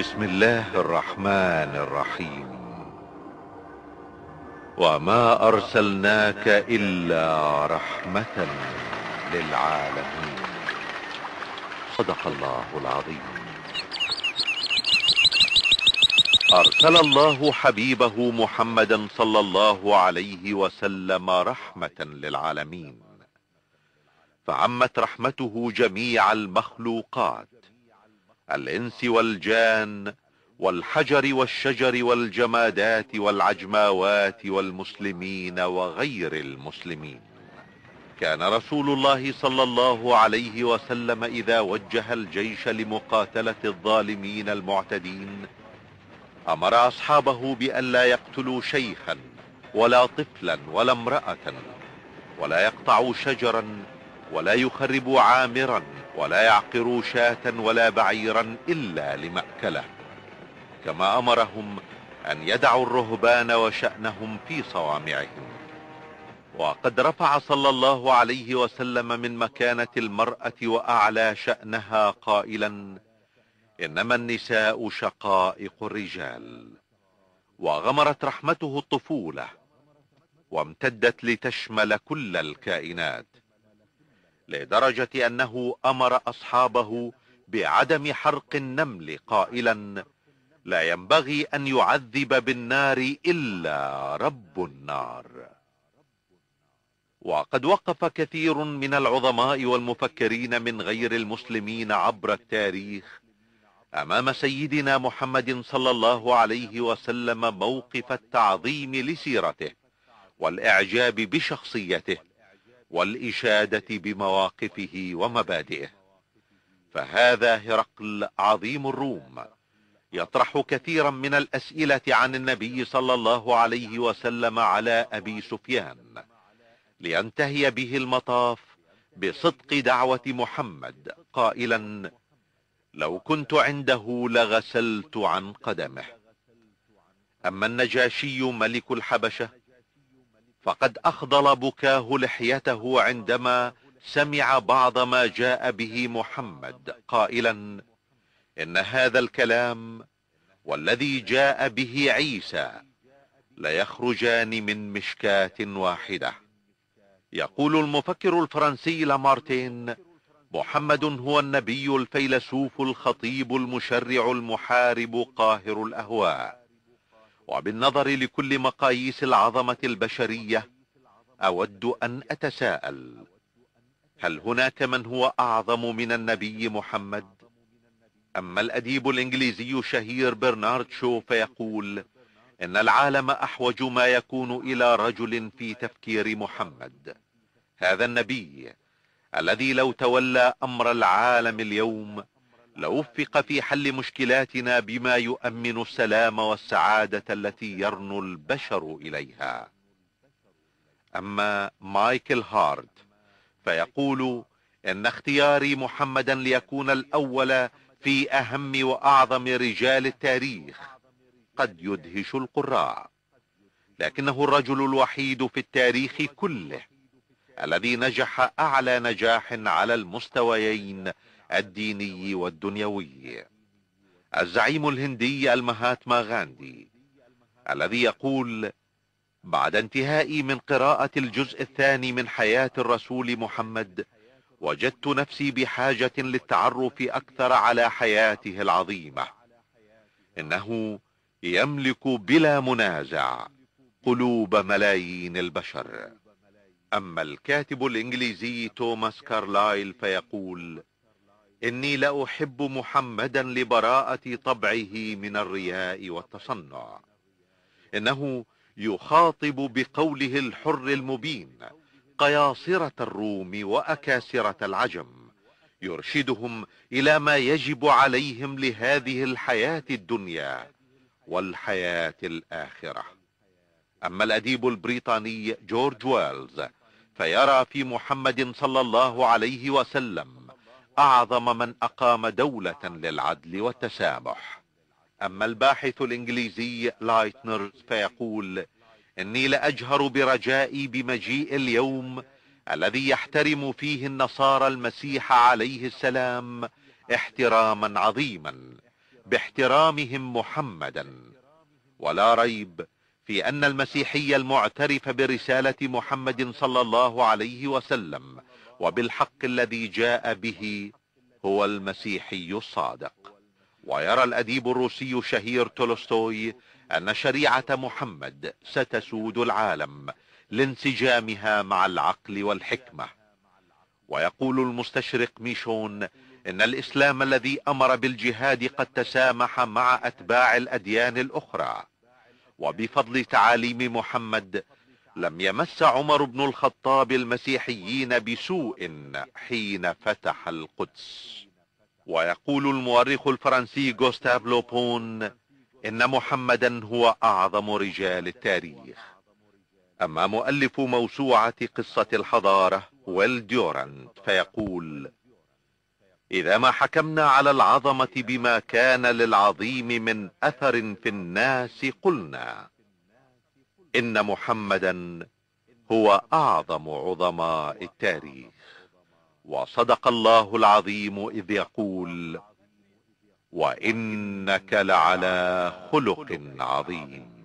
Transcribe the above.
بسم الله الرحمن الرحيم وما ارسلناك الا رحمة للعالمين صدق الله العظيم ارسل الله حبيبه محمدا صلى الله عليه وسلم رحمة للعالمين فعمت رحمته جميع المخلوقات الانس والجان والحجر والشجر والجمادات والعجماوات والمسلمين وغير المسلمين كان رسول الله صلى الله عليه وسلم اذا وجه الجيش لمقاتلة الظالمين المعتدين امر اصحابه بان لا يقتلوا شيخا ولا طفلا ولا امرأة ولا يقطعوا شجرا ولا يخربوا عامرا ولا يعقروا شاة ولا بعيرا إلا لمأكله كما أمرهم أن يدعوا الرهبان وشأنهم في صوامعهم وقد رفع صلى الله عليه وسلم من مكانة المرأة وأعلى شأنها قائلا إنما النساء شقائق الرجال وغمرت رحمته الطفولة وامتدت لتشمل كل الكائنات لدرجة انه امر اصحابه بعدم حرق النمل قائلا لا ينبغي ان يعذب بالنار الا رب النار وقد وقف كثير من العظماء والمفكرين من غير المسلمين عبر التاريخ امام سيدنا محمد صلى الله عليه وسلم موقف التعظيم لسيرته والاعجاب بشخصيته والإشادة بمواقفه ومبادئه فهذا هرقل عظيم الروم يطرح كثيرا من الأسئلة عن النبي صلى الله عليه وسلم على أبي سفيان لينتهي به المطاف بصدق دعوة محمد قائلا لو كنت عنده لغسلت عن قدمه أما النجاشي ملك الحبشة فقد اخضل بكاه لحيته عندما سمع بعض ما جاء به محمد قائلا ان هذا الكلام والذي جاء به عيسى ليخرجان من مشكاة واحدة يقول المفكر الفرنسي لامارتين محمد هو النبي الفيلسوف الخطيب المشرع المحارب قاهر الاهواء وبالنظر لكل مقاييس العظمة البشرية اود ان اتساءل هل هناك من هو اعظم من النبي محمد اما الاديب الانجليزي الشهير برنارد شو فيقول ان العالم احوج ما يكون الى رجل في تفكير محمد هذا النبي الذي لو تولى امر العالم اليوم لوفق في حل مشكلاتنا بما يؤمن السلام والسعادة التي يرنو البشر إليها أما مايكل هارد فيقول إن اختياري محمدا ليكون الأول في أهم وأعظم رجال التاريخ قد يدهش القراء لكنه الرجل الوحيد في التاريخ كله الذي نجح أعلى نجاح على المستويين الديني والدنيوي الزعيم الهندي المهاتما غاندي الذي يقول بعد انتهائي من قراءة الجزء الثاني من حياة الرسول محمد وجدت نفسي بحاجة للتعرف اكثر على حياته العظيمة انه يملك بلا منازع قلوب ملايين البشر اما الكاتب الانجليزي توماس كارلايل فيقول إني لأحب محمدا لبراءة طبعه من الرياء والتصنع إنه يخاطب بقوله الحر المبين قياصرة الروم وأكاسرة العجم يرشدهم إلى ما يجب عليهم لهذه الحياة الدنيا والحياة الآخرة أما الأديب البريطاني جورج ويلز فيرى في محمد صلى الله عليه وسلم اعظم من اقام دولة للعدل والتسامح اما الباحث الانجليزي لايتنر فيقول اني لاجهر برجائي بمجيء اليوم الذي يحترم فيه النصارى المسيح عليه السلام احتراما عظيما باحترامهم محمدا ولا ريب في ان المسيحي المعترف برسالة محمد صلى الله عليه وسلم وبالحق الذي جاء به هو المسيحي الصادق ويرى الأديب الروسي شهير تولستوي أن شريعة محمد ستسود العالم لانسجامها مع العقل والحكمة ويقول المستشرق ميشون إن الإسلام الذي أمر بالجهاد قد تسامح مع أتباع الأديان الأخرى وبفضل تعاليم محمد لم يمس عمر بن الخطاب المسيحيين بسوء حين فتح القدس ويقول المؤرخ الفرنسي جوستاف لوبون ان محمدا هو اعظم رجال التاريخ اما مؤلف موسوعة قصة الحضارة والديورانت فيقول اذا ما حكمنا على العظمة بما كان للعظيم من اثر في الناس قلنا ان محمدا هو اعظم عظماء التاريخ وصدق الله العظيم اذ يقول وانك لعلى خلق عظيم